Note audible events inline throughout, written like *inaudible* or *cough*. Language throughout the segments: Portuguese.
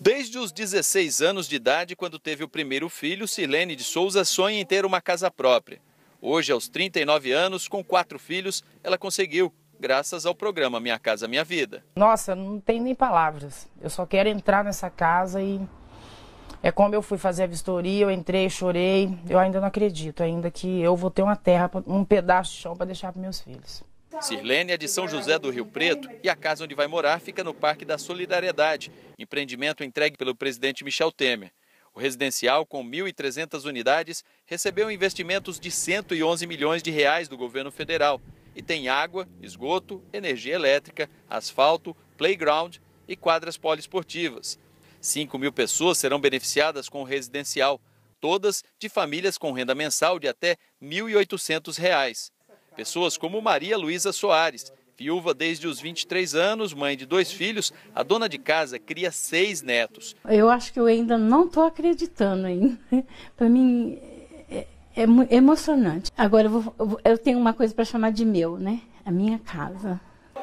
Desde os 16 anos de idade, quando teve o primeiro filho, Silene de Souza sonha em ter uma casa própria. Hoje, aos 39 anos, com quatro filhos, ela conseguiu, graças ao programa Minha Casa Minha Vida. Nossa, não tem nem palavras. Eu só quero entrar nessa casa e é como eu fui fazer a vistoria, eu entrei, chorei. Eu ainda não acredito ainda que eu vou ter uma terra, um pedaço de chão para deixar para meus filhos. Tá. Sirlene é de São José do Rio Preto e a casa onde vai morar fica no Parque da Solidariedade, empreendimento entregue pelo presidente Michel Temer. O residencial, com 1.300 unidades, recebeu investimentos de 111 milhões de reais do governo federal e tem água, esgoto, energia elétrica, asfalto, playground e quadras poliesportivas. 5 mil pessoas serão beneficiadas com o residencial, todas de famílias com renda mensal de até R$ 1.800. Pessoas como Maria Luísa Soares, Viúva desde os 23 anos, mãe de dois filhos, a dona de casa cria seis netos. Eu acho que eu ainda não estou acreditando ainda. *laughs* para mim é, é, é emocionante. Agora eu, vou, eu tenho uma coisa para chamar de meu, né? A minha casa.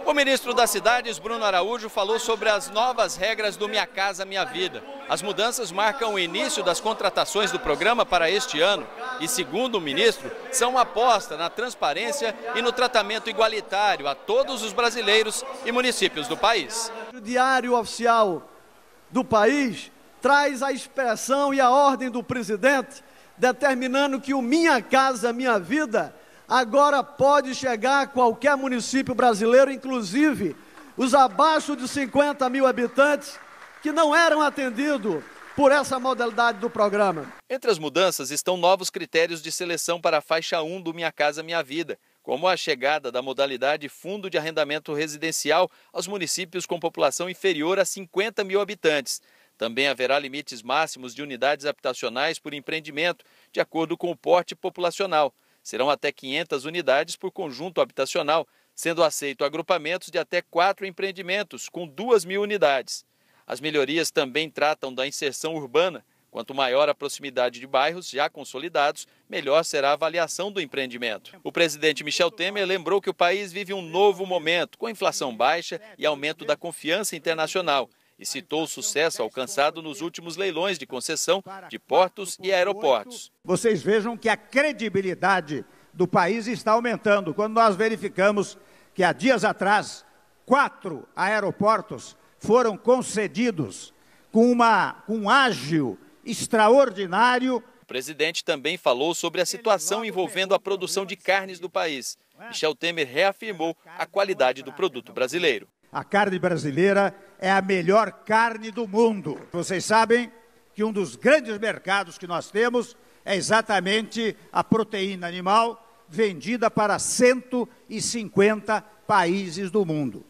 O ministro das Cidades, Bruno Araújo, falou sobre as novas regras do Minha Casa Minha Vida. As mudanças marcam o início das contratações do programa para este ano e, segundo o ministro, são uma aposta na transparência e no tratamento igualitário a todos os brasileiros e municípios do país. O Diário Oficial do país traz a expressão e a ordem do presidente determinando que o Minha Casa Minha Vida agora pode chegar a qualquer município brasileiro, inclusive os abaixo de 50 mil habitantes, que não eram atendidos por essa modalidade do programa. Entre as mudanças estão novos critérios de seleção para a faixa 1 do Minha Casa Minha Vida, como a chegada da modalidade Fundo de Arrendamento Residencial aos municípios com população inferior a 50 mil habitantes. Também haverá limites máximos de unidades habitacionais por empreendimento, de acordo com o porte populacional. Serão até 500 unidades por conjunto habitacional, sendo aceito agrupamentos de até quatro empreendimentos, com 2 mil unidades. As melhorias também tratam da inserção urbana. Quanto maior a proximidade de bairros já consolidados, melhor será a avaliação do empreendimento. O presidente Michel Temer lembrou que o país vive um novo momento, com inflação baixa e aumento da confiança internacional e citou o sucesso alcançado nos últimos leilões de concessão de portos e aeroportos. Vocês vejam que a credibilidade do país está aumentando. Quando nós verificamos que há dias atrás quatro aeroportos foram concedidos com, uma, com um ágil extraordinário. O presidente também falou sobre a situação envolvendo a produção de carnes do país. É? Michel Temer reafirmou a qualidade do produto brasileiro. A carne brasileira é a melhor carne do mundo. Vocês sabem que um dos grandes mercados que nós temos é exatamente a proteína animal vendida para 150 países do mundo.